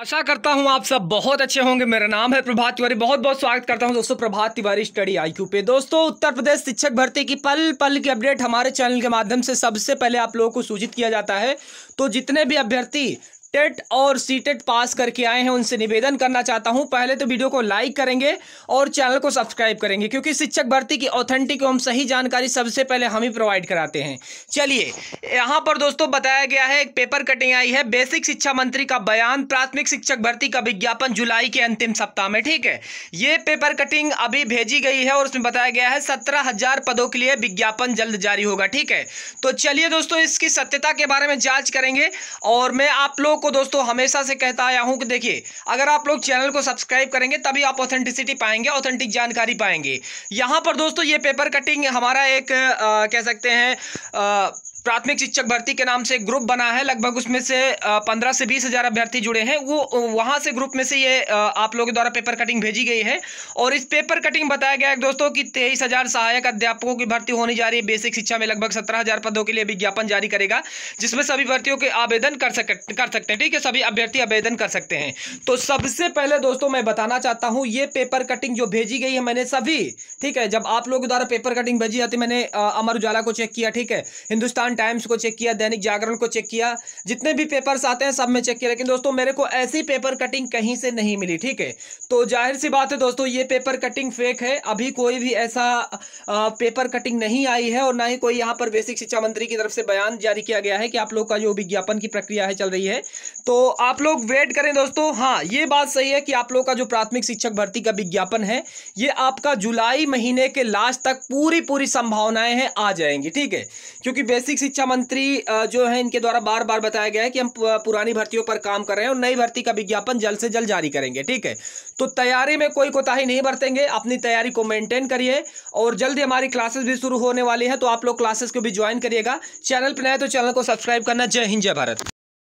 आशा करता हूं आप सब बहुत अच्छे होंगे मेरा नाम है प्रभात तिवारी बहुत बहुत स्वागत करता हूं दोस्तों प्रभात तिवारी स्टडी आईक्यू पे दोस्तों उत्तर प्रदेश शिक्षक भर्ती की पल पल की अपडेट हमारे चैनल के माध्यम से सबसे पहले आप लोगों को सूचित किया जाता है तो जितने भी अभ्यर्थी टेट और सी टेट पास करके आए हैं उनसे निवेदन करना चाहता हूं पहले तो वीडियो को लाइक करेंगे और चैनल को सब्सक्राइब करेंगे क्योंकि शिक्षक भर्ती की ऑथेंटिक एवं सही जानकारी सबसे पहले हम ही प्रोवाइड कराते हैं चलिए यहां पर दोस्तों बताया गया है एक पेपर कटिंग आई है बेसिक शिक्षा मंत्री का बयान प्राथमिक शिक्षक भर्ती का विज्ञापन जुलाई के अंतिम सप्ताह में ठीक है ये पेपर कटिंग अभी भेजी गई है और उसमें बताया गया है सत्रह पदों के लिए विज्ञापन जल्द जारी होगा ठीक है तो चलिए दोस्तों इसकी सत्यता के बारे में जांच करेंगे और मैं आप लोग को दोस्तों हमेशा से कहता आया हूं कि देखिए अगर आप लोग चैनल को सब्सक्राइब करेंगे तभी आप ऑथेंटिसिटी पाएंगे ऑथेंटिक जानकारी पाएंगे यहां पर दोस्तों ये पेपर कटिंग हमारा एक आ, कह सकते हैं आ, प्राथमिक शिक्षक भर्ती के नाम से एक ग्रुप बना है लगभग उसमें से पंद्रह से बीस हज़ार अभ्यर्थी जुड़े हैं वो वहां से ग्रुप में से ये आप लोगों के द्वारा पेपर कटिंग भेजी गई है और इस पेपर कटिंग बताया गया है दोस्तों कि तेईस हज़ार सहायक अध्यापकों की भर्ती होने जा रही है बेसिक शिक्षा में लगभग सत्रह हज़ार पदों के लिए विज्ञापन जारी करेगा जिसमें सभी भर्तियों के आवेदन कर सक कर सकते हैं ठीक है सभी अभ्यर्थी आवेदन कर सकते हैं तो सबसे पहले दोस्तों मैं बताना चाहता हूँ ये पेपर कटिंग जो भेजी गई है मैंने सभी ठीक है जब आप लोगों के द्वारा पेपर कटिंग भेजी जाती मैंने अमर उजाला को चेक किया ठीक है हिंदुस्तान हिंदुस्तान टाइम्स को चेक किया दैनिक जागरण को चेक किया जितने भी पेपर्स आते हैं सब में चेक किया लेकिन दोस्तों मेरे को ऐसी पेपर कटिंग कहीं से नहीं मिली ठीक है तो जाहिर सी बात है दोस्तों ये पेपर कटिंग फेक है अभी कोई भी ऐसा आ, पेपर कटिंग नहीं आई है और ना ही कोई यहाँ पर बेसिक शिक्षा मंत्री की तरफ से बयान जारी किया गया है कि आप लोग का जो विज्ञापन की प्रक्रिया है चल रही है तो आप लोग वेट करें दोस्तों हाँ ये बात सही है कि आप लोग का जो प्राथमिक शिक्षक भर्ती का विज्ञापन है ये आपका जुलाई महीने के लास्ट तक पूरी पूरी संभावनाएं हैं आ जाएंगी ठीक है क्योंकि बेसिक बेसिक शिक्षा मंत्री जो है इनके द्वारा बार बार बताया गया है कि हम पुरानी भर्तियों पर काम कर रहे हैं और नई भर्ती का विज्ञापन जल्द से जल्द जारी करेंगे ठीक है तो तैयारी में कोई कोताही नहीं बरतेंगे अपनी तैयारी को मेंटेन करिए और जल्द हमारी क्लासेस भी शुरू होने वाली है तो आप लोग क्लासेस को भी ज्वाइन करिएगा चैनल पर नए तो चैनल को सब्सक्राइब करना जय हिंद जय भारत